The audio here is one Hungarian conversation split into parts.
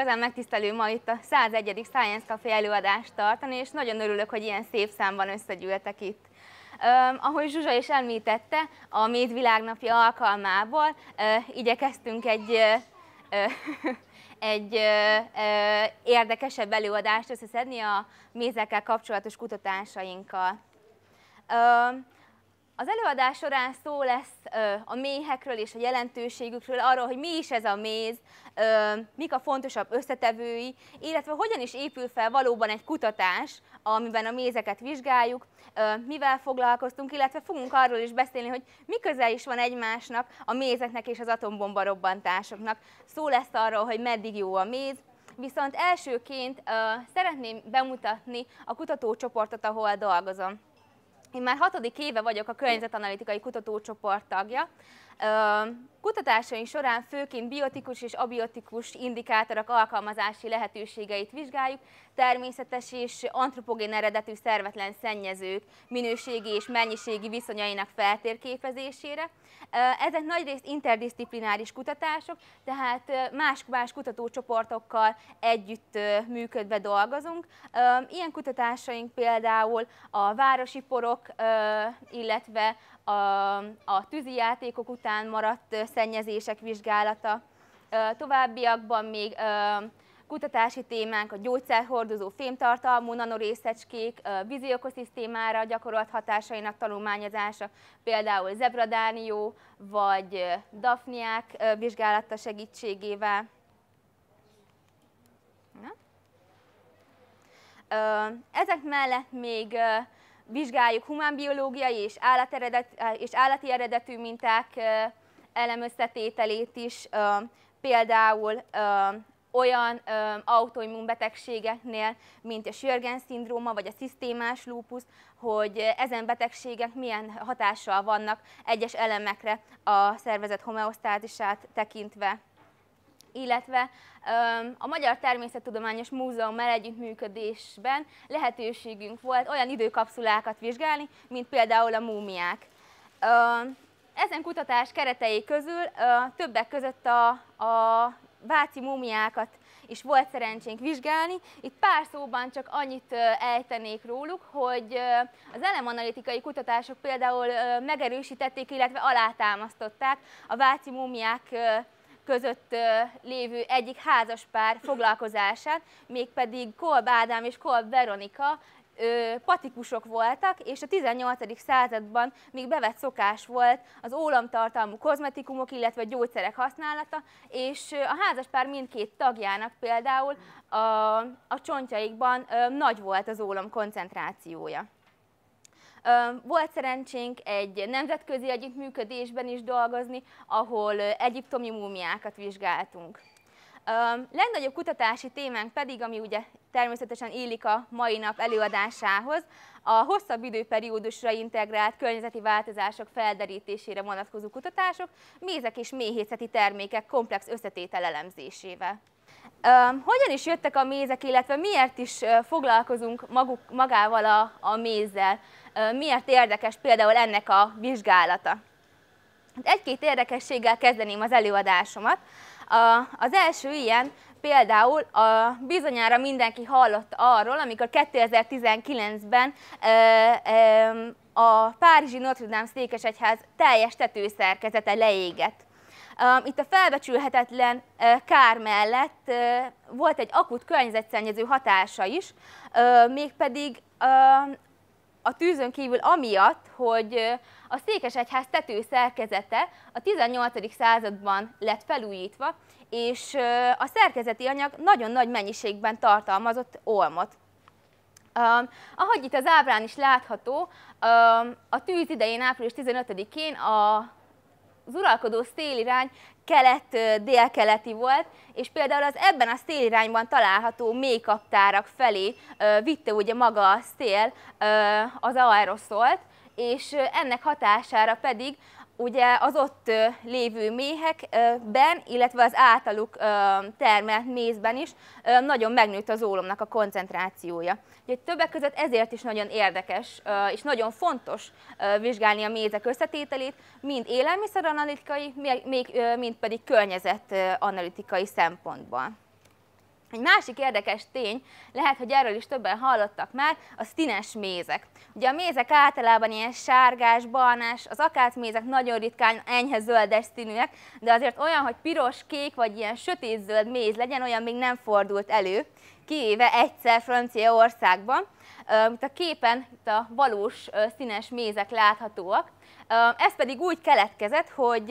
igazán megtisztelő ma itt a 101. Science Café előadást tartani, és nagyon örülök, hogy ilyen szép számban összegyűltek itt. ahogy Zsuzsa is említette, a Méd világnapi alkalmából igyekeztünk egy, egy uh, érdekesebb előadást összeszedni a mézekkel kapcsolatos kutatásainkkal. Az előadás során szó lesz ö, a méhekről és a jelentőségükről, arról, hogy mi is ez a méz, ö, mik a fontosabb összetevői, illetve hogyan is épül fel valóban egy kutatás, amiben a mézeket vizsgáljuk, ö, mivel foglalkoztunk, illetve fogunk arról is beszélni, hogy mi közel is van egymásnak a mézeknek és az atombomba robbantásoknak. Szó lesz arról, hogy meddig jó a méz, viszont elsőként ö, szeretném bemutatni a kutatócsoportot, ahol dolgozom. Én már hatodik éve vagyok a környezetanalitikai kutatócsoport tagja, Kutatásaink során főként biotikus és abiotikus indikátorok alkalmazási lehetőségeit vizsgáljuk, természetes és antropogén eredetű szervetlen szennyezők minőségi és mennyiségi viszonyainak feltérképezésére. Ezek nagyrészt interdisziplináris kutatások, tehát más-más kutatócsoportokkal együtt működve dolgozunk. Ilyen kutatásaink például a városi porok, illetve a, a tűzi játékok után maradt szennyezések vizsgálata, továbbiakban még kutatási témánk a gyógyszerhordozó fémtartalmú nanorészecskék, vízi ökoszisztémára gyakorolt hatásainak tanulmányozása, például zebradánió vagy dafniák vizsgálata segítségével. Ezek mellett még vizsgáljuk humánbiológiai és, állateredet, és állati eredetű minták elemösszetételét is, például olyan autoimmun betegségeknél, mint a Sjörgen szindróma vagy a szisztémás lúpusz, hogy ezen betegségek milyen hatással vannak egyes elemekre a szervezet homeosztázisát tekintve illetve a Magyar Természettudományos Múzeummal együttműködésben lehetőségünk volt olyan időkapszulákat vizsgálni, mint például a múmiák. Ezen kutatás keretei közül többek között a, a váci múmiákat is volt szerencsénk vizsgálni. Itt pár szóban csak annyit ejtenék róluk, hogy az elemanalitikai kutatások például megerősítették, illetve alátámasztották a váci múmiák között lévő egyik házaspár foglalkozását, mégpedig Kolb Ádám és Kolb Veronika patikusok voltak, és a 18. században még bevett szokás volt az ólomtartalmú kozmetikumok, illetve gyógyszerek használata, és a házaspár mindkét tagjának például a, a csontjaikban nagy volt az ólom koncentrációja. Volt szerencsénk egy nemzetközi együttműködésben is dolgozni, ahol egyiptomi múmiákat vizsgáltunk. Legnagyobb kutatási témánk pedig, ami ugye természetesen élik a mai nap előadásához, a hosszabb időperiódusra integrált környezeti változások felderítésére vonatkozó kutatások, mézek és méhészeti termékek komplex összetétel elemzésével. Hogyan is jöttek a mézek, illetve miért is foglalkozunk maguk, magával a, a mézzel? Miért érdekes például ennek a vizsgálata? Hát egy-két érdekességgel kezdeném az előadásomat. Az első ilyen például a, bizonyára mindenki hallott arról, amikor 2019-ben a Párizsi Notre Dame székesegyház teljes tetőszerkezete leégett. Um, itt a felbecsülhetetlen uh, kár mellett uh, volt egy akut környezetszennyező hatása is, uh, mégpedig um, a tűzön kívül amiatt, hogy a Székesegyház szerkezete a 18. században lett felújítva, és a szerkezeti anyag nagyon nagy mennyiségben tartalmazott olmot. Um, ahogy itt az ábrán is látható, a tűz idején április 15-én a az uralkodó szélirány kelet-délkeleti volt, és például az ebben a szélirányban található mély kaptárak felé vitte ugye maga a szél az aeroszolt, és ennek hatására pedig ugye az ott lévő méhekben, illetve az általuk termelt mézben is nagyon megnőtt az ólomnak a koncentrációja. Úgyhogy többek között ezért is nagyon érdekes és nagyon fontos vizsgálni a mézek összetételét, mind élelmiszeranalitikai, mind pedig környezetanalitikai szempontból. Egy másik érdekes tény, lehet, hogy erről is többen hallottak már, a színes mézek. Ugye a mézek általában ilyen sárgás, barnás, az akácmézek nagyon ritkán enyhe zöldes színűek, de azért olyan, hogy piros, kék vagy ilyen sötétzöld méz legyen, olyan még nem fordult elő, kivéve egyszer Franciaországban. Itt a képen itt a valós színes mézek láthatóak, ez pedig úgy keletkezett, hogy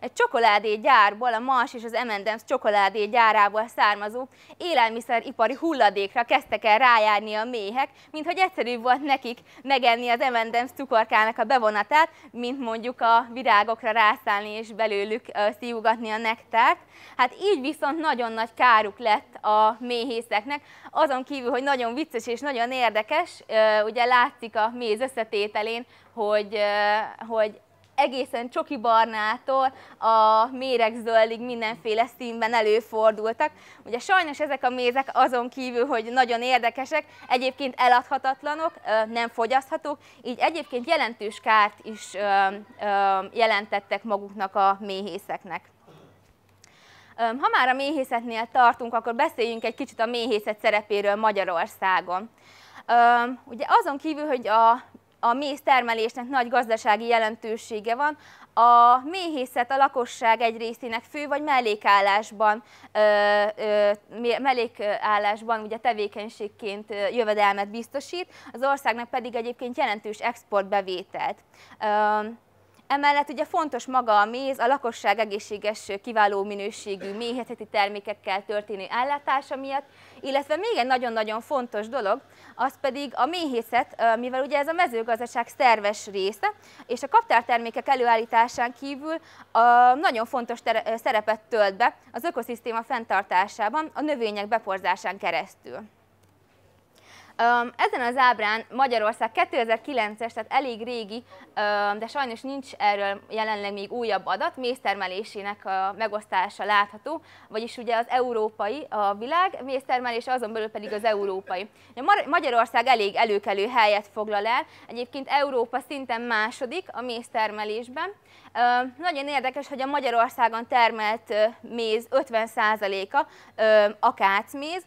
egy csokoládégyárból, a Mars és az M&M's csokoládégyárából származó élelmiszeripari hulladékra kezdtek el rájárni a méhek, mint hogy egyszerűbb volt nekik megenni az M&M's cukorkának a bevonatát, mint mondjuk a virágokra rászállni és belőlük szívugatni a nektárt. Hát így viszont nagyon nagy káruk lett a méhészeknek, azon kívül, hogy nagyon vicces és nagyon érdekes, ugye látszik a méz összetételén, hogy, hogy egészen csoki barnától a méregzöldig mindenféle színben előfordultak. Ugye sajnos ezek a mézek azon kívül, hogy nagyon érdekesek, egyébként eladhatatlanok, nem fogyaszthatók, így egyébként jelentős kárt is jelentettek maguknak a méhészeknek. Ha már a méhészetnél tartunk, akkor beszéljünk egy kicsit a méhészet szerepéről Magyarországon. Ugye azon kívül, hogy a a méztermelésnek nagy gazdasági jelentősége van. A méhészet a lakosság egy részének fő vagy mellékállásban, ö, ö, mellékállásban ugye tevékenységként jövedelmet biztosít, az országnak pedig egyébként jelentős exportbevételt. Ö, Emellett ugye fontos maga a méz, a lakosság egészséges, kiváló minőségű méhezeti termékekkel történő ellátása miatt, illetve még egy nagyon-nagyon fontos dolog, az pedig a méhészet, mivel ugye ez a mezőgazdaság szerves része, és a kaptártermékek előállításán kívül a nagyon fontos szerepet tölt be az ökoszisztéma fenntartásában a növények beporzásán keresztül. Ezen az ábrán Magyarország 2009-es, tehát elég régi, de sajnos nincs erről jelenleg még újabb adat, méztermelésének a megosztása látható, vagyis ugye az európai, a világ méztermelése, azon belül pedig az európai. Magyarország elég előkelő helyet foglal el, egyébként Európa szinten második a méztermelésben. Nagyon érdekes, hogy a Magyarországon termelt méz 50%-a akácméz,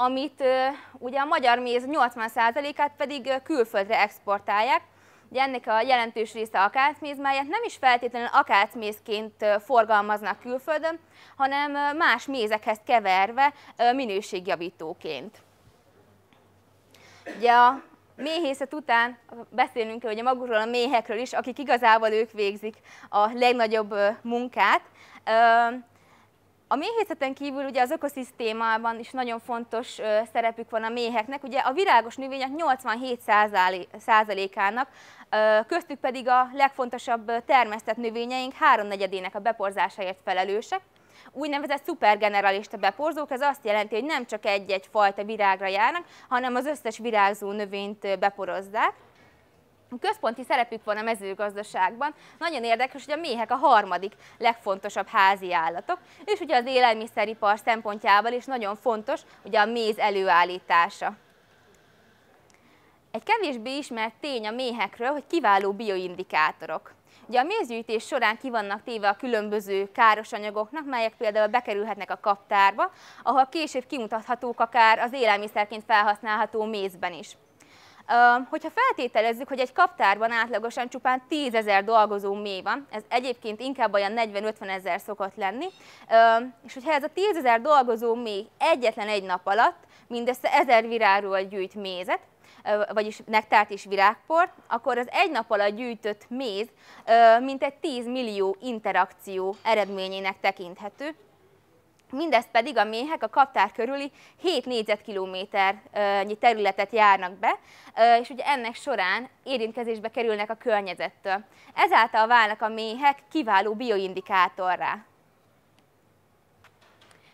amit ugye a magyar méz 80%-át pedig külföldre exportálják. Ugye ennek a jelentős része akácméz, melyet nem is feltétlenül akácmézként forgalmaznak külföldön, hanem más mézekhez keverve minőségjavítóként. Ugye a méhészet után beszélünk ugye magukról a méhekről is, akik igazából ők végzik a legnagyobb munkát. A méhészeten kívül ugye az ökoszisztémában is nagyon fontos szerepük van a méheknek. Ugye a virágos növények 87%-ának, köztük pedig a legfontosabb termesztett növényeink háromnegyedének a beporzásáért felelősek. Úgynevezett szupergeneralista beporzók, ez azt jelenti, hogy nem csak egy-egy fajta virágra járnak, hanem az összes virágzó növényt beporozzák. Központi szerepük van a mezőgazdaságban. Nagyon érdekes, hogy a méhek a harmadik legfontosabb házi állatok, és ugye az élelmiszeripar szempontjából is nagyon fontos ugye a méz előállítása. Egy kevésbé ismert tény a méhekről, hogy kiváló bioindikátorok. Ugye a mézgyűjtés során ki vannak téve a különböző káros anyagoknak, melyek például bekerülhetnek a kaptárba, ahol később kimutathatók akár az élelmiszerként felhasználható mézben is. Hogyha feltételezzük, hogy egy kaptárban átlagosan csupán 10 ezer dolgozó mély van, ez egyébként inkább olyan 40-50 ezer szokott lenni, és hogyha ez a 10 ezer dolgozó mély egyetlen egy nap alatt mindössze ezer virágról gyűjt mézet, vagyis nektárt és virágport, akkor az egy nap alatt gyűjtött méz mintegy 10 millió interakció eredményének tekinthető, Mindezt pedig a méhek a kaptár körüli 7 négyzetkilométernyi területet járnak be, és ugye ennek során érintkezésbe kerülnek a környezettől. Ezáltal válnak a méhek kiváló bioindikátorra.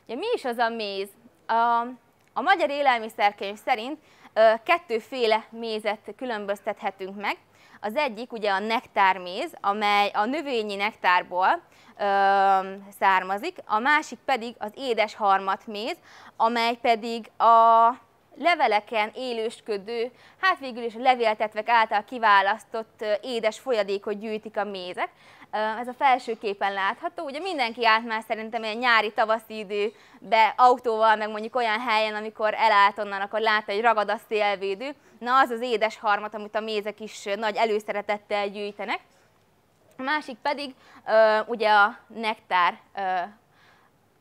Ugye mi is az a méz? A, a Magyar Élelmiszerkönyv szerint kettőféle mézet különböztethetünk meg. Az egyik ugye a nektárméz, amely a növényi nektárból ö, származik, a másik pedig az édes harmatméz, amely pedig a leveleken élősködő, hát végül is levéltetvek által kiválasztott édes folyadékot gyűjtik a mézek. Ez a felső képen látható. Ugye mindenki állt már szerintem egy nyári-tavaszi időbe autóval, meg mondjuk olyan helyen, amikor elállt onnan, akkor látta egy ragad a szélvédő. Na az az édes harmat, amit a mézek is nagy előszeretettel gyűjtenek. A másik pedig ugye a nektár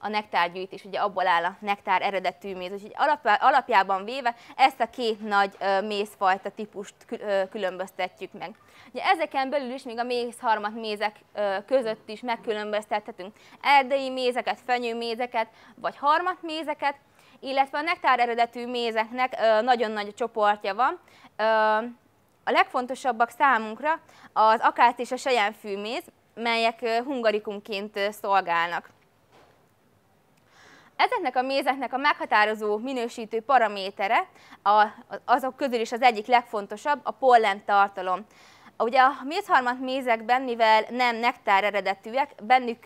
a nektárgyűjtés, ugye abból áll a nektár eredetű méz. Úgyhogy alapjában véve ezt a két nagy mézfajta típust különböztetjük meg. Ugye ezeken belül is még a mézharmat mézek között is megkülönböztethetünk erdei mézeket, fenyőmézeket, vagy harmat mézeket, illetve a nektár eredetű mézeknek nagyon nagy csoportja van. A legfontosabbak számunkra az akát és a sejánfűméz, melyek hungarikumként szolgálnak. Ezeknek a mézeknek a meghatározó minősítő paramétere, a, azok közül is az egyik legfontosabb, a pollen tartalom. Ugye a mézharmat mézekben, mivel nem nektár eredetűek, bennük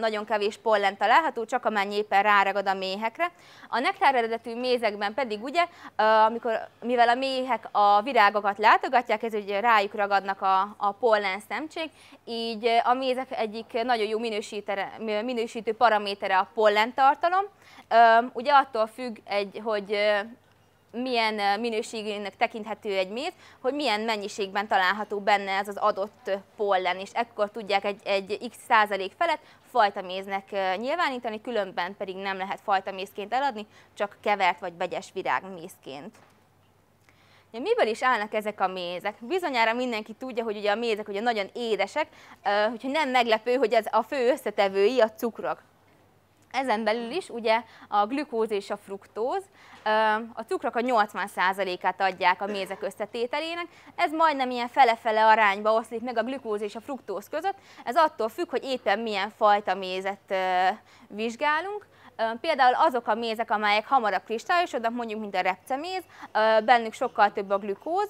nagyon kevés pollen található, csak amennyi éppen ráragad a méhekre. A nektár eredetű mézekben pedig ugye, amikor, mivel a méhek a virágokat látogatják, ez ugye rájuk ragadnak a, a pollen szemcsék, így a mézek egyik nagyon jó minősítő paramétere a pollen tartalom. Ugye attól függ, egy, hogy milyen eh, minőségűnek tekinthető egy méz, hogy milyen mennyiségben található benne ez az adott pollen, és ekkor tudják egy, egy x százalék felett fajta méznek eh, nyilvánítani, különben pedig nem lehet fajta mézként eladni, csak kevert vagy vegyes virág mézként. Ja, miből is állnak ezek a mézek? Bizonyára mindenki tudja, hogy ugye a mézek ugye nagyon édesek, úgyhogy eh, nem meglepő, hogy ez a fő összetevői a cukrok. Ezen belül is ugye a glükóz és a fruktóz a cukrok a 80%-át adják a mézek összetételének, ez majdnem ilyen fele-fele arányba oszlik meg a glükóz és a fruktóz között, ez attól függ, hogy éppen milyen fajta mézet vizsgálunk. Például azok a mézek, amelyek hamarabb kristályosodnak, mondjuk mint a repceméz, bennük sokkal több a glükóz,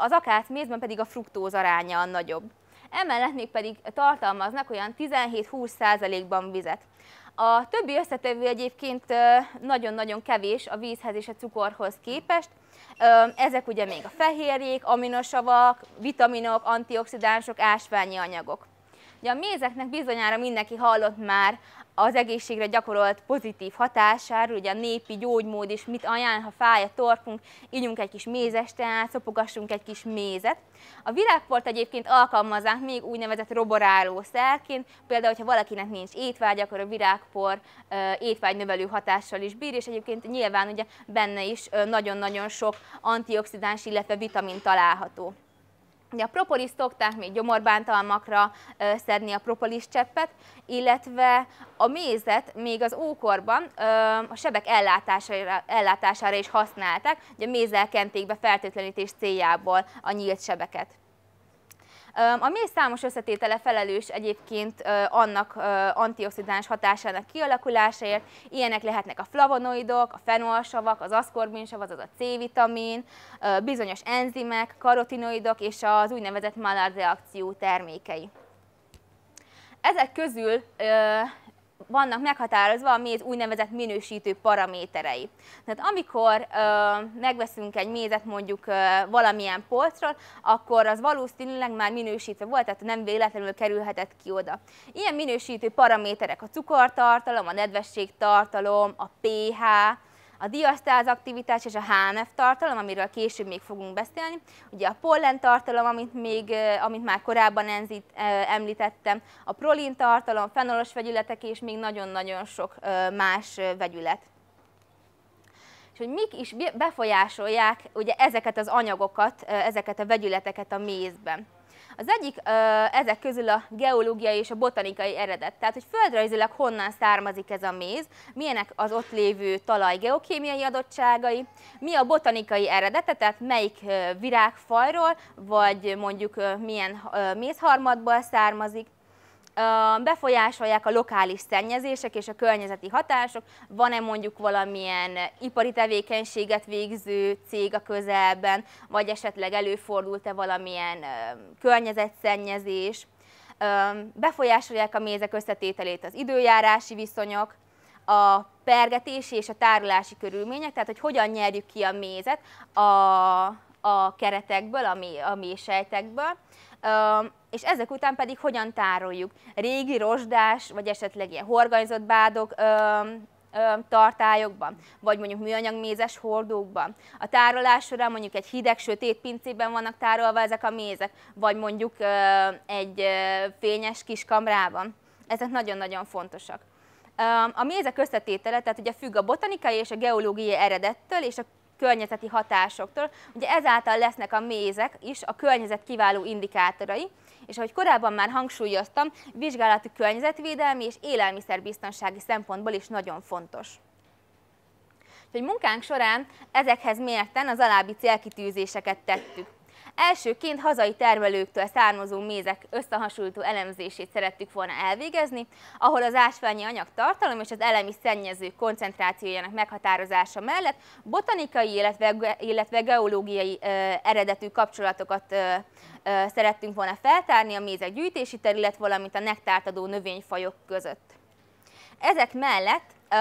az mézben pedig a fruktóz aránya a nagyobb. Emellett még pedig tartalmaznak olyan 17-20%-ban vizet. A többi összetevő egyébként nagyon-nagyon kevés a vízhez és a cukorhoz képest. Ezek ugye még a fehérjék, aminosavak, vitaminok, antioxidánsok, ásványi anyagok. Ugye a mézeknek bizonyára mindenki hallott már az egészségre gyakorolt pozitív hatásáról, ugye a népi gyógymód is mit ajánl, ha fáj a torkunk, ígyunk egy kis mézes teát, szopogassunk egy kis mézet. A virágport egyébként alkalmazzák még úgynevezett roboráló szerként, például, hogyha valakinek nincs étvágy, akkor a virágpor étvágynövelő hatással is bír, és egyébként nyilván ugye benne is nagyon-nagyon sok antioxidáns, illetve vitamin található. Ugye a propoliszt szokták még gyomorbántalmakra szedni a propolis cseppet, illetve a mézet még az ókorban a sebek ellátására, ellátására is használták, ugye mézzel kenték be fertőtlenítés céljából a nyílt sebeket. A méz számos összetétele felelős egyébként annak antioxidáns hatásának kialakulásáért, ilyenek lehetnek a flavonoidok, a fenolsavak, az aszkorbinsav, azaz a C-vitamin, bizonyos enzimek, karotinoidok és az úgynevezett Maillard reakció termékei. Ezek közül vannak meghatározva a méz úgynevezett minősítő paraméterei. Tehát amikor ö, megveszünk egy mézet mondjuk ö, valamilyen polcról, akkor az valószínűleg már minősítve volt, tehát nem véletlenül kerülhetett ki oda. Ilyen minősítő paraméterek a cukortartalom, a nedvességtartalom, a pH, a diasztáz aktivitás és a HNF tartalom, amiről később még fogunk beszélni, ugye a pollen tartalom, amit, még, amit már korábban enzit, említettem, a prolin tartalom, fenolos vegyületek és még nagyon-nagyon sok más vegyület és hogy mik is befolyásolják ugye ezeket az anyagokat, ezeket a vegyületeket a mézben. Az egyik ezek közül a geológiai és a botanikai eredet, tehát hogy földrajzilag honnan származik ez a méz, milyenek az ott lévő talaj geokémiai adottságai, mi a botanikai eredete, tehát melyik virágfajról, vagy mondjuk milyen mézharmadból származik, befolyásolják a lokális szennyezések és a környezeti hatások, van-e mondjuk valamilyen ipari tevékenységet végző cég a közelben, vagy esetleg előfordult-e valamilyen környezetszennyezés, befolyásolják a mézek összetételét az időjárási viszonyok, a pergetési és a tárolási körülmények, tehát hogy hogyan nyerjük ki a mézet a, a keretekből, a, mé, a mésejtekből, és ezek után pedig hogyan tároljuk. Régi rozsdás, vagy esetleg ilyen horganyzott bádok tartályokban, vagy mondjuk műanyagmézes hordókban. A tárolás során mondjuk egy hideg, sötét pincében vannak tárolva ezek a mézek, vagy mondjuk egy fényes kis kamrában. Ezek nagyon-nagyon fontosak. A mézek összetétele, tehát ugye függ a botanikai és a geológiai eredettől és a környezeti hatásoktól. Ugye ezáltal lesznek a mézek is a környezet kiváló indikátorai, és ahogy korábban már hangsúlyoztam, vizsgálati környezetvédelmi és élelmiszerbiztonsági szempontból is nagyon fontos. Hogy munkánk során ezekhez mérten az alábbi célkitűzéseket tettük. Elsőként hazai termelőktől származó mézek összehasonlító elemzését szerettük volna elvégezni, ahol az ásványi anyag tartalom és az elemi szennyező koncentrációjának meghatározása mellett botanikai, illetve, illetve geológiai ö, eredetű kapcsolatokat ö, ö, szerettünk volna feltárni a mézek gyűjtési terület, valamint a nektártadó növényfajok között. Ezek mellett ö,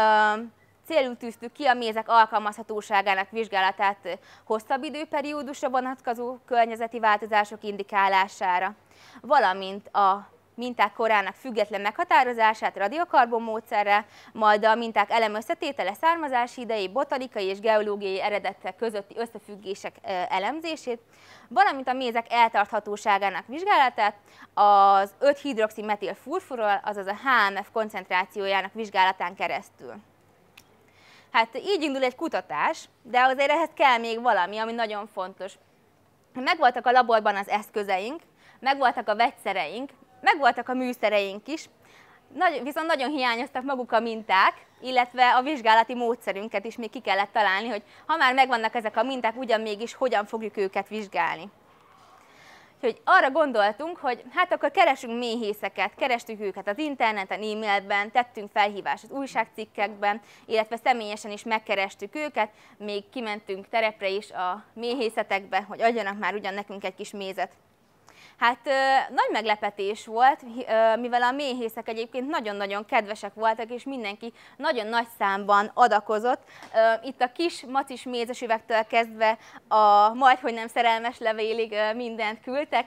Célul tűztük ki a mézek alkalmazhatóságának vizsgálatát hosszabb időperiódusra vonatkozó környezeti változások indikálására, valamint a minták korának független meghatározását radiokarbon módszerrel, majd a minták elem összetétele, származási idei, botanikai és geológiai eredete közötti összefüggések elemzését, valamint a mézek eltarthatóságának vizsgálatát, az 5-hidroximetil furfurol, azaz a HMF koncentrációjának vizsgálatán keresztül. Hát így indul egy kutatás, de azért ehhez kell még valami, ami nagyon fontos. Megvoltak a laborban az eszközeink, megvoltak a vegyszereink, megvoltak a műszereink is, nagy, viszont nagyon hiányoztak maguk a minták, illetve a vizsgálati módszerünket is még ki kellett találni, hogy ha már megvannak ezek a minták, ugyan mégis hogyan fogjuk őket vizsgálni. Úgyhogy arra gondoltunk, hogy hát akkor keresünk méhészeket, kerestük őket az interneten, e-mailben, tettünk felhívást újságcikkekben, illetve személyesen is megkerestük őket, még kimentünk terepre is a méhészetekbe, hogy adjanak már ugyan nekünk egy kis mézet. Hát nagy meglepetés volt, mivel a méhészek egyébként nagyon-nagyon kedvesek voltak, és mindenki nagyon nagy számban adakozott. Itt a kis macis mézes üvegtől kezdve a majd, hogy nem szerelmes levélig mindent küldtek.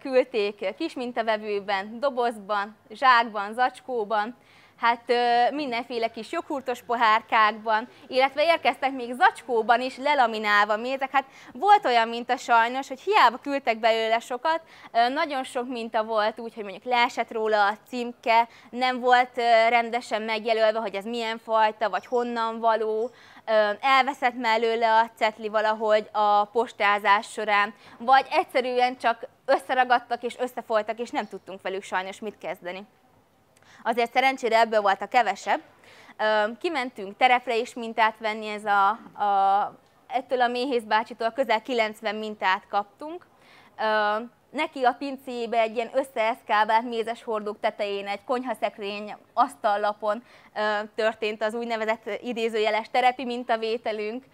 Küldték kis mintavevőben, dobozban, zsákban, zacskóban, hát mindenféle kis joghurtos pohárkákban, illetve érkeztek még zacskóban is lelaminálva mézek. Hát volt olyan minta sajnos, hogy hiába küldtek belőle sokat, nagyon sok minta volt úgy, hogy mondjuk leesett róla a címke, nem volt rendesen megjelölve, hogy ez milyen fajta, vagy honnan való, elveszett mellőle a cetli valahogy a postázás során, vagy egyszerűen csak összeragadtak és összefolytak, és nem tudtunk velük sajnos mit kezdeni azért szerencsére ebből volt a kevesebb. Kimentünk terepre is mintát venni, ez a, a, ettől a méhész bácsitól közel 90 mintát kaptunk. Neki a pincébe egy ilyen összeeszkábált mézes hordók tetején, egy konyhaszekrény asztallapon történt az úgynevezett idézőjeles terepi mintavételünk.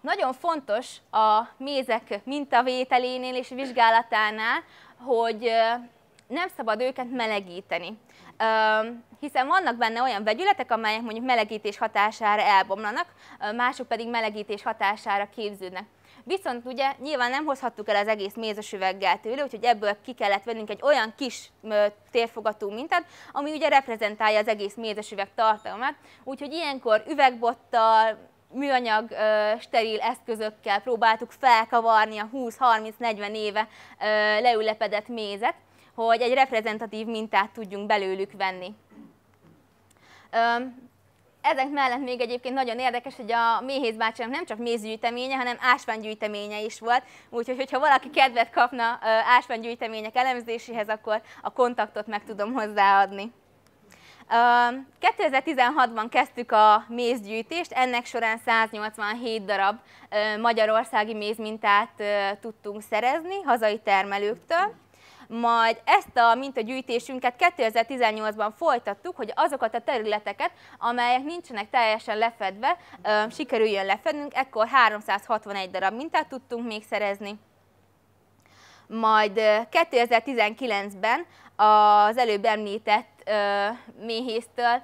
Nagyon fontos a mézek mintavételénél és vizsgálatánál, hogy nem szabad őket melegíteni. Hiszen vannak benne olyan vegyületek, amelyek mondjuk melegítés hatására elbomlanak, mások pedig melegítés hatására képződnek. Viszont ugye nyilván nem hozhattuk el az egész mézes üveggel tőle, úgyhogy ebből ki kellett vennünk egy olyan kis térfogatú mintát, ami ugye reprezentálja az egész mézes üveg tartalmát. Úgyhogy ilyenkor üvegbottal, műanyag ö, steril eszközökkel próbáltuk felkavarni a 20-30-40 éve ö, leülepedett mézet, hogy egy reprezentatív mintát tudjunk belőlük venni. Ezek mellett még egyébként nagyon érdekes, hogy a Méhész nem csak mézgyűjteménye, hanem ásványgyűjteménye is volt, úgyhogy hogyha valaki kedvet kapna ásványgyűjtemények elemzéséhez, akkor a kontaktot meg tudom hozzáadni. 2016-ban kezdtük a mézgyűjtést, ennek során 187 darab magyarországi mézmintát tudtunk szerezni hazai termelőktől majd ezt a mintagyűjtésünket 2018-ban folytattuk, hogy azokat a területeket, amelyek nincsenek teljesen lefedve, sikerüljön lefednünk, ekkor 361 darab mintát tudtunk még szerezni majd 2019-ben az előbb említett méhésztől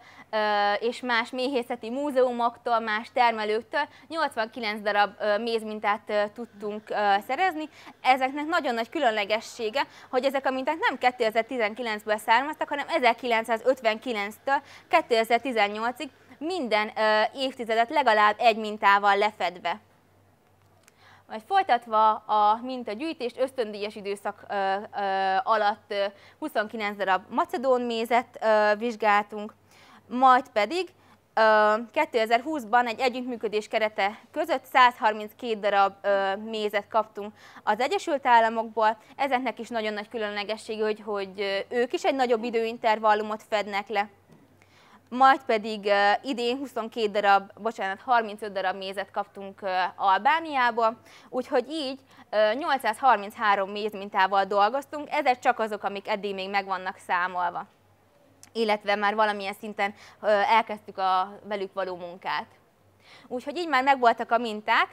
és más méhészeti múzeumoktól, más termelőktől 89 darab mézmintát tudtunk szerezni. Ezeknek nagyon nagy különlegessége, hogy ezek a minták nem 2019-ből származtak, hanem 1959-től 2018-ig minden évtizedet legalább egy mintával lefedve. Majd folytatva a mintagyűjtést ösztöndíjas időszak ö, ö, alatt 29 darab macedón mézet ö, vizsgáltunk, majd pedig 2020-ban egy együttműködés kerete között 132 darab mézet kaptunk az Egyesült Államokból. Ezeknek is nagyon nagy különlegessége, hogy, hogy ők is egy nagyobb időintervallumot fednek le majd pedig idén 22 darab, bocsánat, 35 darab mézet kaptunk Albániába, úgyhogy így 833 mézmintával dolgoztunk, ezek csak azok, amik eddig még meg vannak számolva illetve már valamilyen szinten elkezdtük a velük való munkát. Úgyhogy így már megvoltak a minták,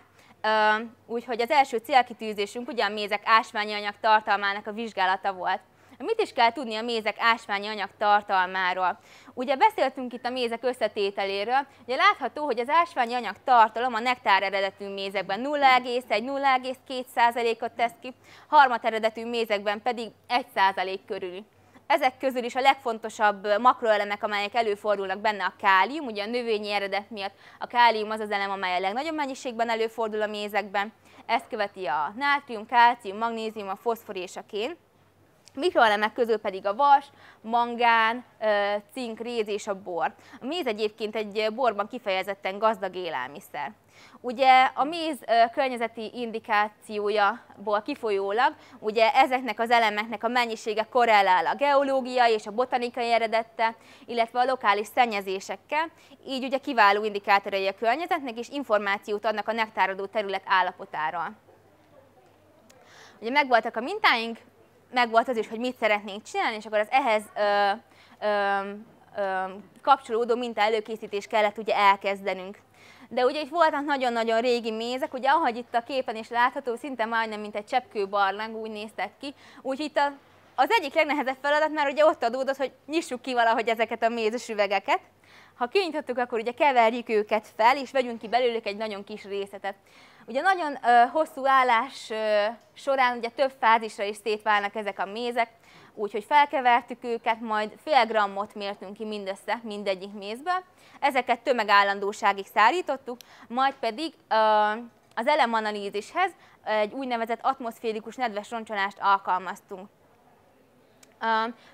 úgyhogy az első célkitűzésünk ugye a mézek ásványi anyag tartalmának a vizsgálata volt. Mit is kell tudni a mézek ásványi anyag tartalmáról? Ugye beszéltünk itt a mézek összetételéről, ugye látható, hogy az ásványi anyag tartalom a nektár eredetű mézekben 0,1-0,2%-ot tesz ki, harmat eredetű mézekben pedig 1% körül. Ezek közül is a legfontosabb makroelemek, amelyek előfordulnak benne a kálium, ugye a növényi eredet miatt a kálium az az elem, amely a legnagyobb mennyiségben előfordul a mézekben, ezt követi a nátrium, kálcium, magnézium, a foszfor és a kén. Mikroelemek közül pedig a vas, mangán, cink, réz és a bor. A méz egyébként egy borban kifejezetten gazdag élelmiszer. Ugye a méz környezeti indikációjaból kifolyólag ugye ezeknek az elemeknek a mennyisége korrelál a geológiai és a botanikai eredette, illetve a lokális szennyezésekkel, így ugye kiváló indikátorai a környezetnek és információt adnak a nektárodó terület állapotáról. Ugye megvoltak a mintáink, megvolt az is, hogy mit szeretnénk csinálni, és akkor az ehhez ö, ö, ö, kapcsolódó minta előkészítés kellett ugye elkezdenünk. De ugye itt voltak nagyon-nagyon régi mézek, ugye ahogy itt a képen is látható, szinte majdnem mint egy cseppkőbarlang barlang, úgy néztek ki. Úgyhogy itt a, az egyik legnehezebb feladat már ugye ott adódott, hogy nyissuk ki valahogy ezeket a mézes üvegeket. Ha kinyitottuk, akkor ugye keverjük őket fel, és vegyünk ki belőlük egy nagyon kis részletet. Ugye nagyon hosszú állás során ugye több fázisra is szétválnak ezek a mézek, úgyhogy felkevertük őket, majd fél grammot mértünk ki mindössze mindegyik mézből. Ezeket tömegállandóságig szállítottuk, majd pedig az elemanalízishez egy úgynevezett atmoszférikus nedves roncsolást alkalmaztunk.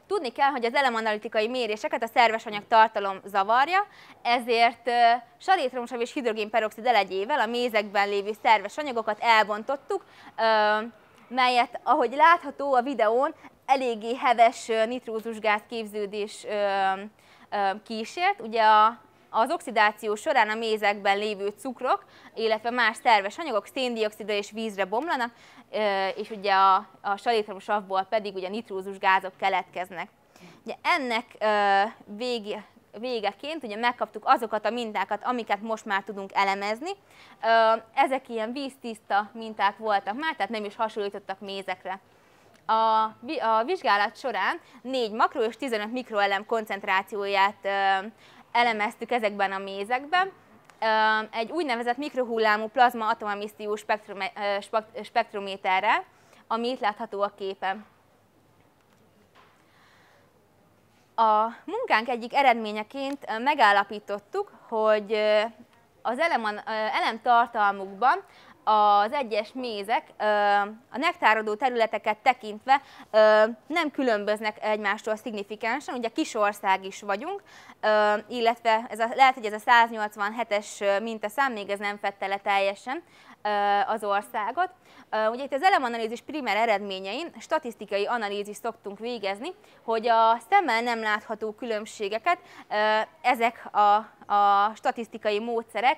Tudni kell, hogy az elemanalitikai méréseket a szerves anyag tartalom zavarja, ezért salétromsav és hidrogénperoxid elegyével a mézekben lévő szerves anyagokat elbontottuk, melyet, ahogy látható a videón, eléggé heves nitrózusgáz képződés kísért. Ugye a, az oxidáció során a mézekben lévő cukrok, illetve más szerves anyagok széndiokszidra és vízre bomlanak, és ugye a, a salétromsavból pedig ugye nitrózus gázok keletkeznek. Ugye ennek vég, végeként ugye megkaptuk azokat a mintákat, amiket most már tudunk elemezni. Ezek ilyen víztiszta minták voltak már, tehát nem is hasonlítottak mézekre. A, a vizsgálat során 4 makro és 15 mikroelem koncentrációját elemeztük ezekben a mézekben, egy úgynevezett mikrohullámú plazma atomemissziós spektrum, spektrométerre, ami itt látható a képen. A munkánk egyik eredményeként megállapítottuk, hogy az elem, elem tartalmukban az egyes mézek a nektárodó területeket tekintve nem különböznek egymástól szignifikánsan, ugye kis ország is vagyunk, illetve ez a, lehet, hogy ez a 187-es mintaszám, még ez nem fette le teljesen az országot. Ugye itt az elemanalízis primer eredményein statisztikai analízis szoktunk végezni, hogy a szemmel nem látható különbségeket ezek a a statisztikai módszerek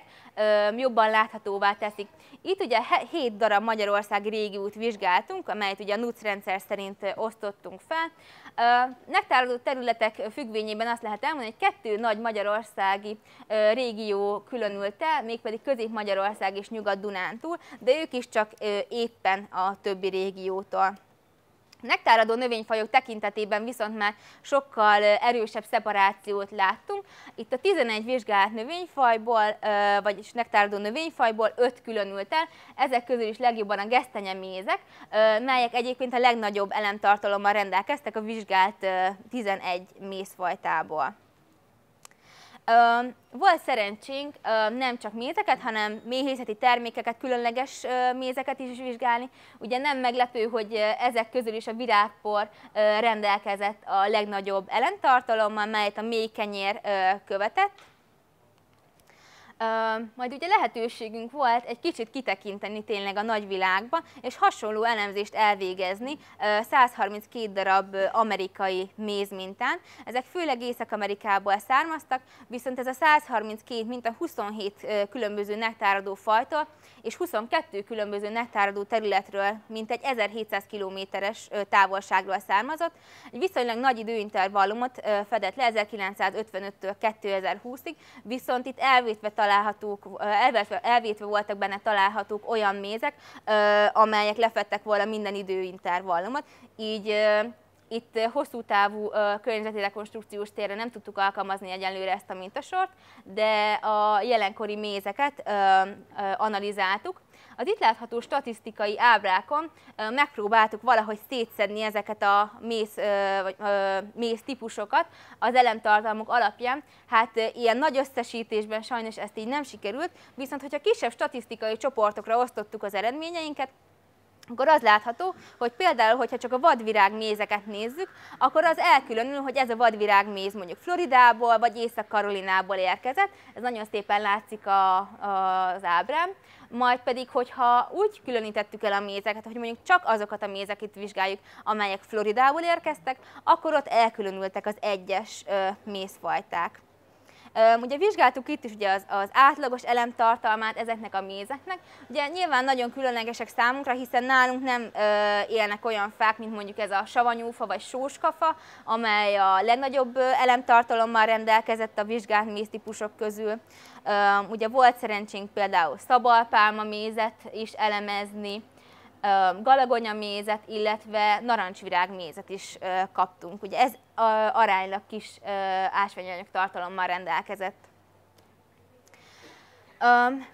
jobban láthatóvá teszik. Itt ugye 7 darab Magyarország régiót vizsgáltunk, amelyet ugye a NUC rendszer szerint osztottunk fel. Megtároló területek függvényében azt lehet elmondani, hogy kettő nagy magyarországi régió különült el, mégpedig Közép-Magyarország és Nyugat-Dunántúl, de ők is csak éppen a többi régiótól. Nektáradó növényfajok tekintetében viszont már sokkal erősebb szeparációt láttunk. Itt a 11 vizsgált növényfajból, vagyis nektáradó növényfajból 5 különült el, ezek közül is legjobban a mézek, melyek egyébként a legnagyobb elemtartalommal rendelkeztek a vizsgált 11 mézfajtából. Volt szerencsénk nem csak mézeket, hanem méhészeti termékeket, különleges mézeket is vizsgálni. Ugye nem meglepő, hogy ezek közül is a virágpor rendelkezett a legnagyobb ellentartalommal, melyet a mély kenyér követett majd ugye lehetőségünk volt egy kicsit kitekinteni tényleg a nagyvilágba, és hasonló elemzést elvégezni 132 darab amerikai mézmintán. mintán. Ezek főleg Észak-Amerikából származtak, viszont ez a 132 minta 27 különböző nektáradó fajta, és 22 különböző nektáradó területről, mint egy 1700 kilométeres távolságról származott. Egy viszonylag nagy időintervallumot fedett le 1955-től 2020-ig, viszont itt elvétve találhatók, elvétve voltak benne találhatók olyan mézek, amelyek lefettek volna minden időintervallumot, így itt eh, hosszú távú környezeti rekonstrukciós térre nem tudtuk alkalmazni egyenlőre ezt a mintasort, de a jelenkori mézeket analizáltuk. Az itt látható statisztikai ábrákon megpróbáltuk valahogy szétszedni ezeket a méz, vagy, méz típusokat az elemtartalmuk alapján. Hát ilyen nagy összesítésben sajnos ezt így nem sikerült, viszont hogyha kisebb statisztikai csoportokra osztottuk az eredményeinket, akkor az látható, hogy például, hogyha csak a vadvirág mézeket nézzük, akkor az elkülönül, hogy ez a vadvirág méz mondjuk Floridából vagy Észak-Karolinából érkezett, ez nagyon szépen látszik a, a, az ábrán, majd pedig, hogyha úgy különítettük el a mézeket, hogy mondjuk csak azokat a mézeket vizsgáljuk, amelyek Floridából érkeztek, akkor ott elkülönültek az egyes ö, mézfajták. Ugye vizsgáltuk itt is ugye az, az átlagos elemtartalmát ezeknek a mézeknek. Ugye nyilván nagyon különlegesek számunkra, hiszen nálunk nem élnek olyan fák, mint mondjuk ez a savanyúfa vagy sóskafa, amely a legnagyobb elemtartalommal rendelkezett a vizsgált méztípusok közül. ugye volt szerencsénk például szabalpálma mézet is elemezni, galagonya mézet, illetve narancsvirág mézet is kaptunk. Ugye ez aránylag kis ásványanyag tartalommal rendelkezett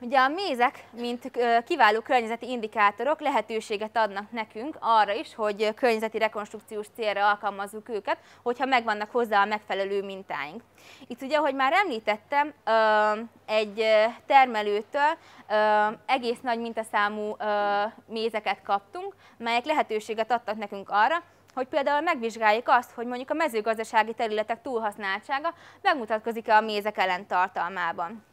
Ugye a mézek, mint kiváló környezeti indikátorok lehetőséget adnak nekünk arra is, hogy környezeti rekonstrukciós célra alkalmazzuk őket, hogyha megvannak hozzá a megfelelő mintáink. Itt ugye, ahogy már említettem, egy termelőtől egész nagy mintaszámú mézeket kaptunk, melyek lehetőséget adtak nekünk arra, hogy például megvizsgáljuk azt, hogy mondjuk a mezőgazdasági területek túlhasználtsága megmutatkozik-e a mézek tartalmában.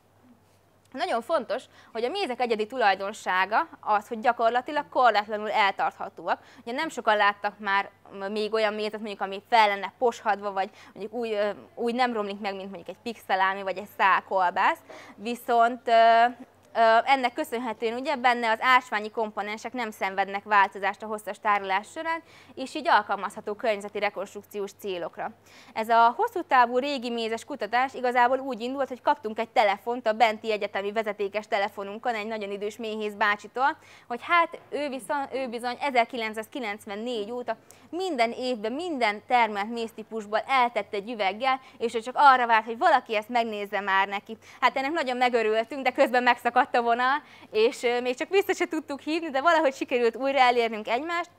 Nagyon fontos, hogy a mézek egyedi tulajdonsága az, hogy gyakorlatilag korlátlanul eltarthatóak. Ugye nem sokan láttak már még olyan mézet, mondjuk, ami fel lenne poshadva, vagy mondjuk úgy, úgy nem romlik meg, mint mondjuk egy pixelámi, vagy egy szálkolbász, viszont ennek köszönhetően ugye benne az ásványi komponensek nem szenvednek változást a hosszas tárolás során, és így alkalmazható környezeti rekonstrukciós célokra. Ez a hosszú távú régi mézes kutatás igazából úgy indult, hogy kaptunk egy telefont a benti egyetemi vezetékes telefonunkon egy nagyon idős méhész bácsitól, hogy hát ő, viszont, ő bizony 1994 óta minden évben minden termelt méztípusból eltette egy üveggel, és ő csak arra várt, hogy valaki ezt megnézze már neki. Hát ennek nagyon megörültünk, de közben megszakadt kifakadt a vonal, és még csak vissza se tudtuk hívni, de valahogy sikerült újra elérnünk egymást,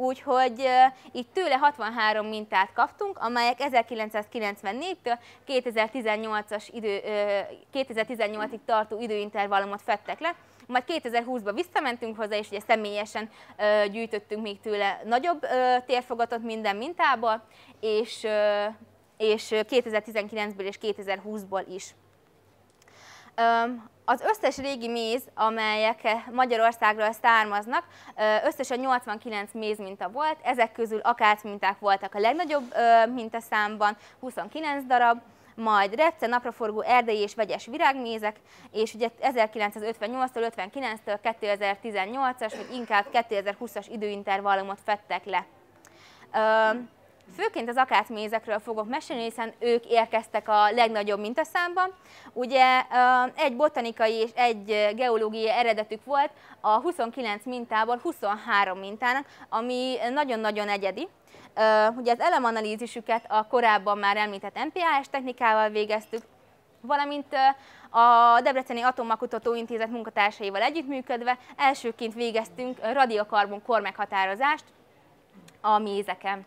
Úgyhogy itt tőle 63 mintát kaptunk, amelyek 1994-től 2018-as idő, 2018-ig tartó időintervallumot fettek le, majd 2020-ba visszamentünk hozzá, és ugye személyesen gyűjtöttünk még tőle nagyobb térfogatot minden mintából, és, és 2019-ből és 2020-ból is. Az összes régi méz, amelyek Magyarországról származnak, összesen 89 méz minta volt, ezek közül akác minták voltak a legnagyobb mintaszámban, 29 darab, majd repce, napraforgó, erdei és vegyes virágmézek, és ugye 1958-től, 59-től 2018-as, vagy inkább 2020-as időintervallumot fettek le. Főként az akátmézekről fogok mesélni, hiszen ők érkeztek a legnagyobb mintaszámban. Ugye egy botanikai és egy geológiai eredetük volt a 29 mintából 23 mintának, ami nagyon-nagyon egyedi. Ugye az elemanalízisüket a korábban már említett MPAS technikával végeztük, valamint a Debreceni Atommakutató Intézet munkatársaival együttműködve elsőként végeztünk radiokarbon kormeghatározást a mézeken.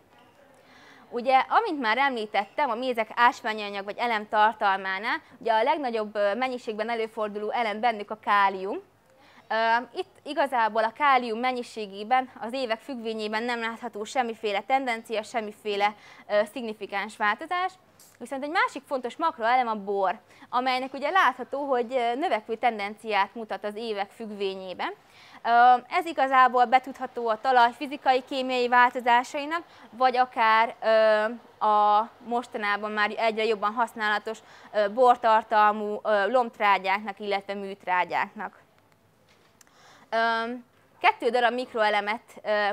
Ugye, amint már említettem, a mézek ásványanyag vagy elem tartalmánál, ugye a legnagyobb mennyiségben előforduló elem bennük a kálium. Itt igazából a kálium mennyiségében az évek függvényében nem látható semmiféle tendencia, semmiféle szignifikáns változás. Viszont egy másik fontos makroelem a bor, amelynek ugye látható, hogy növekvő tendenciát mutat az évek függvényében. Ez igazából betudható a talaj fizikai, kémiai változásainak, vagy akár a mostanában már egyre jobban használatos bortartalmú lomtrágyáknak, illetve műtrágyáknak. Kettő darab mikroelemet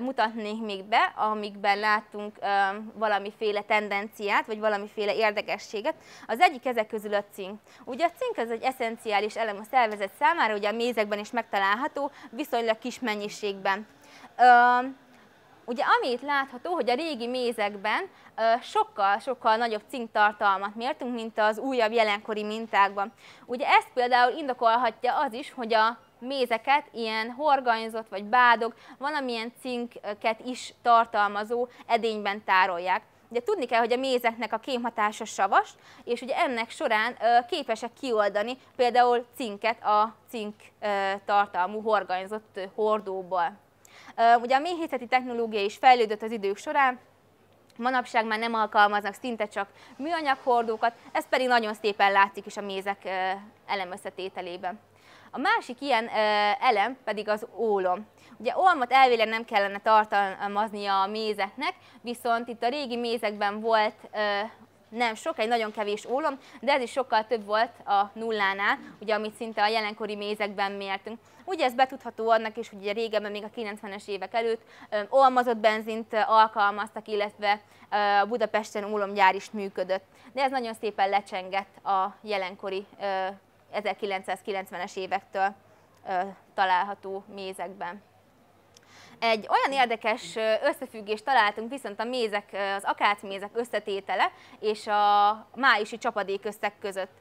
mutatnék még be, amikben láttunk valamiféle tendenciát, vagy valamiféle érdekességet. Az egyik ezek közül a cink. Ugye a cink az egy eszenciális elem a szervezet számára, ugye a mézekben is megtalálható, viszonylag kis mennyiségben. Ugye amit látható, hogy a régi mézekben sokkal-sokkal nagyobb cink tartalmat mértünk, mint az újabb jelenkori mintákban. Ugye ezt például indokolhatja az is, hogy a mézeket, ilyen horganyzott vagy bádog, valamilyen cinket is tartalmazó edényben tárolják. Ugye tudni kell, hogy a mézeknek a kémhatása savas, és ugye ennek során képesek kioldani például cinket a cink tartalmú horganyzott hordóból. Ugye a méhészeti technológia is fejlődött az idők során, manapság már nem alkalmaznak szinte csak műanyag hordókat, ez pedig nagyon szépen látszik is a mézek elemösszetételében. A másik ilyen elem pedig az ólom. Ugye olmat elvileg nem kellene tartalmaznia a mézeknek, viszont itt a régi mézekben volt nem sok, egy nagyon kevés ólom, de ez is sokkal több volt a nullánál, ugye, amit szinte a jelenkori mézekben mértünk. Ugye ez betudható annak is, hogy ugye régebben, még a 90-es évek előtt öm, olmazott benzint alkalmaztak, illetve ö, Budapesten ólomgyár is működött. De ez nagyon szépen lecsengett a jelenkori ö, 1990-es évektől található mézekben. Egy olyan érdekes összefüggést találtunk viszont a mézek, az akácmézek összetétele és a májusi csapadékösszeg között.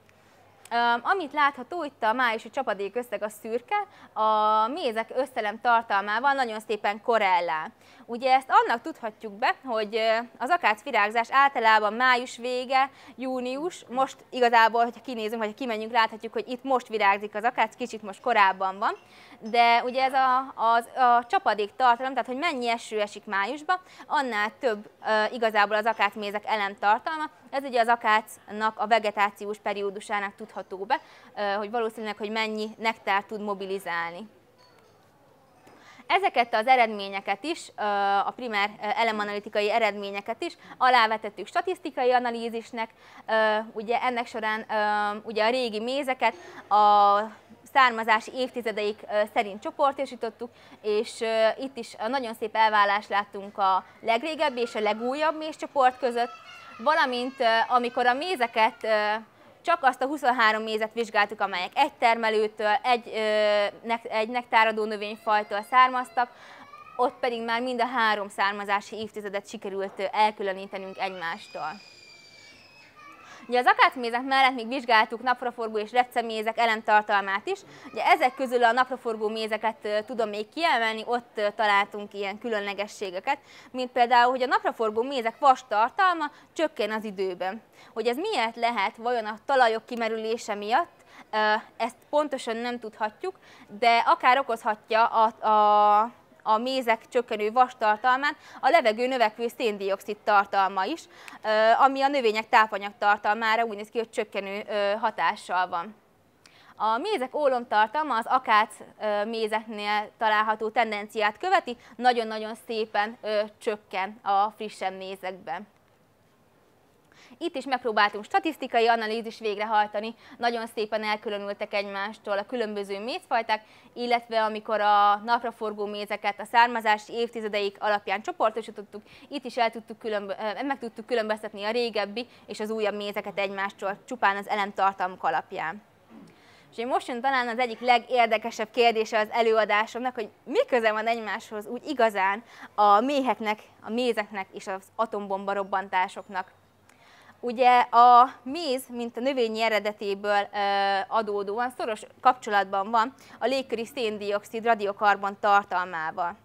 Amit látható itt a májusi csapadék összeg a szürke, a mézek összelem tartalmával nagyon szépen korellál. Ugye ezt annak tudhatjuk be, hogy az akác virágzás általában május vége, június, most igazából, hogyha kinézünk, vagy ha kimenjünk, láthatjuk, hogy itt most virágzik az akác, kicsit most korábban van, de ugye ez a, a, a csapadék tartalom, tehát hogy mennyi eső esik májusba, annál több e, igazából az akátmézek elem tartalma. Ez ugye az akácnak a vegetációs periódusának tudható be, e, hogy valószínűleg, hogy mennyi nektár tud mobilizálni. Ezeket az eredményeket is, a primer elemanalitikai eredményeket is alávetettük statisztikai analízisnek, ugye ennek során ugye a régi mézeket, a származási évtizedeik szerint csoportosítottuk, és itt is nagyon szép elvállás láttunk a legrégebbi és a legújabb mézcsoport között, valamint amikor a mézeket csak azt a 23 mézet vizsgáltuk, amelyek egy termelőtől, egy, egy nektáradó növényfajtól származtak, ott pedig már mind a három származási évtizedet sikerült elkülönítenünk egymástól. Ugye az akátmézek mellett még vizsgáltuk napraforgó és repcemézek elemtartalmát is. Ugye ezek közül a napraforgó mézeket tudom még kiemelni, ott találtunk ilyen különlegességeket, mint például, hogy a napraforgó mézek vas tartalma csökken az időben. Hogy ez miért lehet vajon a talajok kimerülése miatt, ezt pontosan nem tudhatjuk, de akár okozhatja a, a a mézek csökkenő vastartalmát, a levegő növekvő széndiokszid tartalma is, ami a növények tápanyag tartalmára úgy néz ki, hogy csökkenő hatással van. A mézek ólomtartalma az akác mézeknél található tendenciát követi, nagyon-nagyon szépen csökken a frissebb mézekben. Itt is megpróbáltunk statisztikai analízis végrehajtani, nagyon szépen elkülönültek egymástól a különböző mézfajták, illetve amikor a napraforgó mézeket a származási évtizedeik alapján csoportosítottuk, itt is el tudtuk különb- meg tudtuk különböztetni a régebbi és az újabb mézeket egymástól, csupán az elemtartalmuk alapján. És most jön talán az egyik legérdekesebb kérdése az előadásomnak, hogy mi köze van egymáshoz úgy igazán a méheknek, a mézeknek és az atombomba robbantásoknak. Ugye a méz, mint a növényi eredetéből adódóan szoros kapcsolatban van a légköri széndiokszid radiokarbon tartalmával.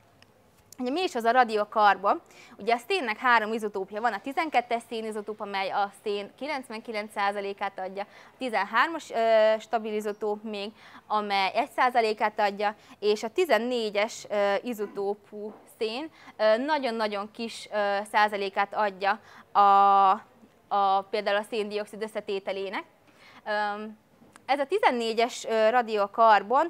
Ugye mi is az a radiokarbon? Ugye a szénnek három izotópja van, a 12-es szénizotóp, amely a szén 99%-át adja, a 13-as stabil izotóp még, amely 1%-át adja, és a 14-es izotópú szén nagyon-nagyon kis százalékát adja a a, például a széndiokszid összetételének. Ez a 14-es radiokarbon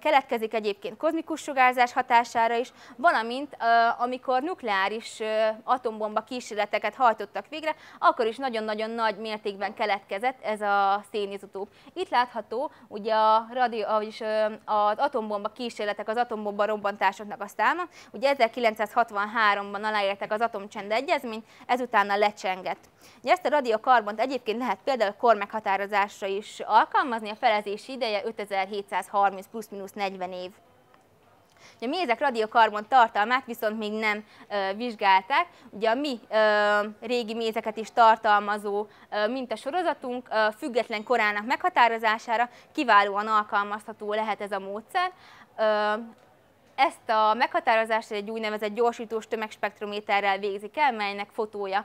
keletkezik egyébként kozmikus sugárzás hatására is, valamint amikor nukleáris atombomba kísérleteket hajtottak végre, akkor is nagyon-nagyon nagy mértékben keletkezett ez a szénizotóp. Itt látható ugye a radio, vagyis az atombomba kísérletek, az atombomba robbantásoknak a száma. Ugye 1963-ban aláértek az atomcsend egyezményt, ezután a lecsengett. Ugye ezt a radiokarbont egyébként lehet például kormeghatározásra is alkalmazni, alkalmazni, a felezési ideje 5730 plusz-minusz 40 év. A mézek radiokarbon tartalmát viszont még nem ö, vizsgálták. Ugye a mi ö, régi mézeket is tartalmazó ö, mintasorozatunk ö, független korának meghatározására kiválóan alkalmazható lehet ez a módszer. Ö, ezt a meghatározást egy úgynevezett gyorsítós tömegspektrométerrel végzik el, melynek fotója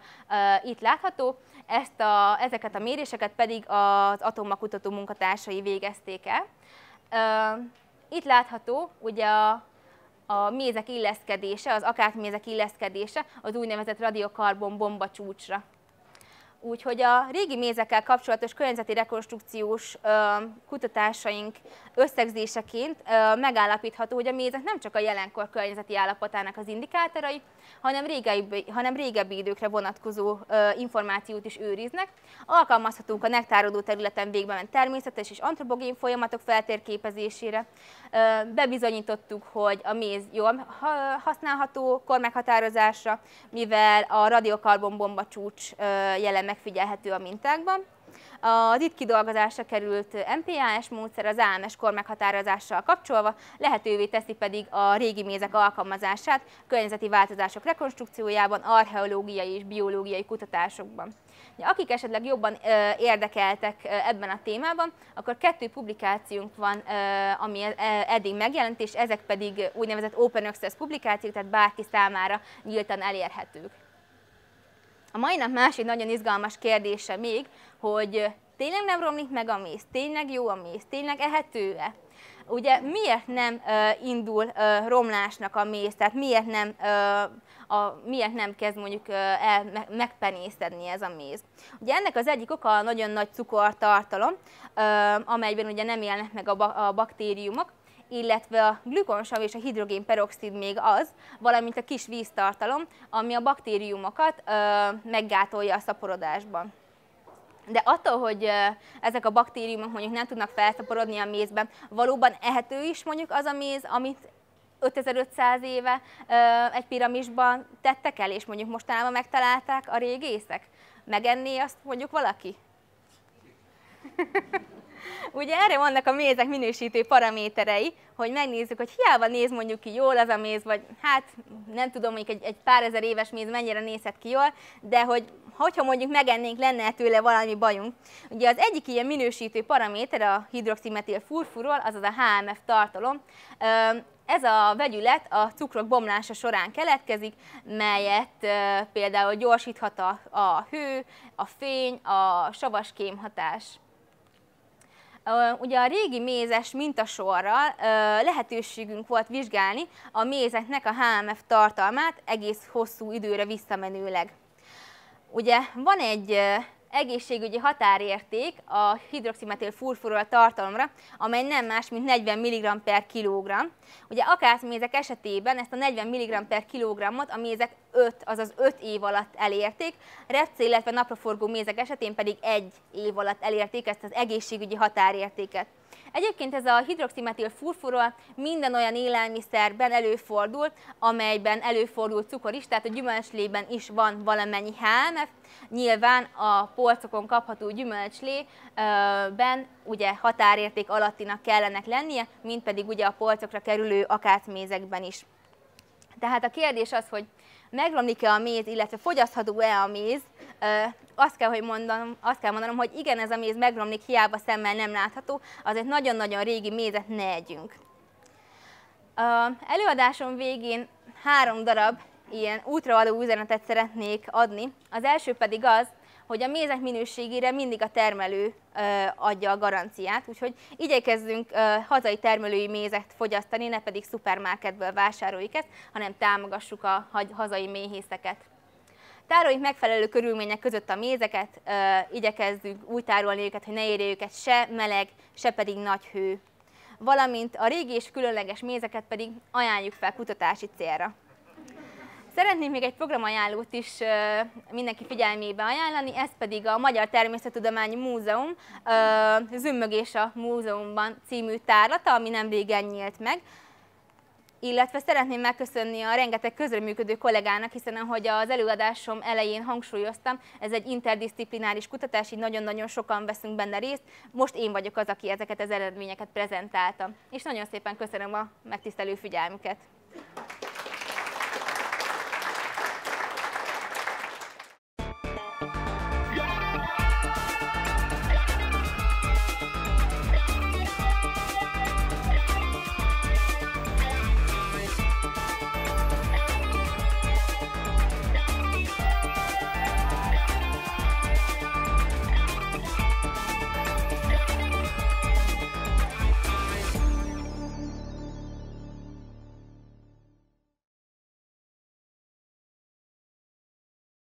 itt látható. Ezt a, ezeket a méréseket pedig az atommakutató munkatársai végezték el. itt látható ugye a a mézek illeszkedése, az akátmézek illeszkedése az úgynevezett radiokarbon bomba csúcsra. Úgyhogy a régi mézekkel kapcsolatos környezeti rekonstrukciós ö, kutatásaink összegzéseként megállapítható, hogy a mézek nem csak a jelenkor környezeti állapotának az indikátorai, hanem régebbi, hanem régebbi időkre vonatkozó információt is őriznek. Alkalmazhatunk a nektárodó területen végben természetes és antropogén folyamatok feltérképezésére. Bebizonyítottuk, hogy a méz jól használható kormeghatározásra, mivel a radiokarbon bomba csúcs jelen megfigyelhető a mintákban. Az itt kidolgozásra került MPAS módszer az AMS kor meghatározással kapcsolva, lehetővé teszi pedig a régi mézek alkalmazását környezeti változások rekonstrukciójában, archeológiai és biológiai kutatásokban. Akik esetleg jobban érdekeltek ebben a témában, akkor kettő publikációnk van, ami eddig megjelent, és ezek pedig úgynevezett open access publikációk, tehát bárki számára nyíltan elérhetők. A mai nap másik nagyon izgalmas kérdése még, hogy tényleg nem romlik meg a méz, tényleg jó a méz, tényleg ehető-e? Ugye miért nem ö, indul ö, romlásnak a méz, tehát miért nem, ö, a, miért nem kezd mondjuk ö, el, me, megpenészedni ez a méz? Ugye ennek az egyik oka a nagyon nagy cukortartalom, ö, amelyben ugye nem élnek meg a, ba, a baktériumok, illetve a glükonsav és a hidrogénperoxid még az, valamint a kis víztartalom, ami a baktériumokat ö, meggátolja a szaporodásban. De attól, hogy ezek a baktériumok mondjuk nem tudnak felszaporodni a mézben, valóban ehető is mondjuk az a méz, amit 5500 éve egy piramisban tettek el, és mondjuk mostanában megtalálták a régészek? Megenné azt mondjuk valaki? Ugye erre vannak a mézek minősítő paraméterei, hogy megnézzük, hogy hiába néz mondjuk ki jól az a méz, vagy hát nem tudom, hogy egy, egy pár ezer éves méz mennyire nézhet ki jól, de hogy hogyha mondjuk megennénk, lenne tőle valami bajunk. Ugye az egyik ilyen minősítő paraméter a hidroximetil furfurol, azaz a HMF tartalom. Ez a vegyület a cukrok bomlása során keletkezik, melyet például gyorsíthat a, a hő, a fény, a savas kémhatás. Ugye a régi mézes mintasorral lehetőségünk volt vizsgálni a mézeknek a HMF tartalmát egész hosszú időre visszamenőleg. Ugye van egy egészségügyi határérték a hidroximetil furfurol tartalomra, amely nem más, mint 40 mg per kilogramm. Ugye akászmézek esetében ezt a 40 mg per kilogrammot a mézek 5, azaz 5 év alatt elérték, repce, illetve napraforgó mézek esetén pedig 1 év alatt elérték ezt az egészségügyi határértéket. Egyébként ez a hidroximetil furfurol minden olyan élelmiszerben előfordul, amelyben előfordul cukor is, tehát a gyümölcslében is van valamennyi HMF. Nyilván a polcokon kapható gyümölcslében ugye határérték alattinak kellenek lennie, mint pedig ugye a polcokra kerülő akácmézekben is. Tehát a kérdés az, hogy megromlik-e a méz, illetve fogyasztható-e a méz, azt kell, hogy mondanom, azt kell mondanom, hogy igen, ez a méz megromlik, hiába szemmel nem látható, azért nagyon-nagyon régi mézet ne együnk. A előadásom végén három darab ilyen útravaló üzenetet szeretnék adni. Az első pedig az, hogy a mézek minőségére mindig a termelő adja a garanciát, úgyhogy igyekezzünk hazai termelői mézet fogyasztani, ne pedig szupermarketből vásároljuk ezt, hanem támogassuk a hazai méhészeket. Tároljuk megfelelő körülmények között a mézeket, igyekezzünk úgy tárolni őket, hogy ne érje őket se meleg, se pedig nagy hő. Valamint a régi és különleges mézeket pedig ajánljuk fel kutatási célra. Szeretném még egy programajánlót is mindenki figyelmébe ajánlani, ez pedig a Magyar Természettudományi Múzeum Zümmögés a Múzeumban című tárlata, ami nem régen nyílt meg illetve szeretném megköszönni a rengeteg közreműködő kollégának, hiszen ahogy az előadásom elején hangsúlyoztam, ez egy interdisziplináris kutatás, így nagyon-nagyon sokan veszünk benne részt. Most én vagyok az, aki ezeket az eredményeket prezentáltam. És nagyon szépen köszönöm a megtisztelő figyelmüket.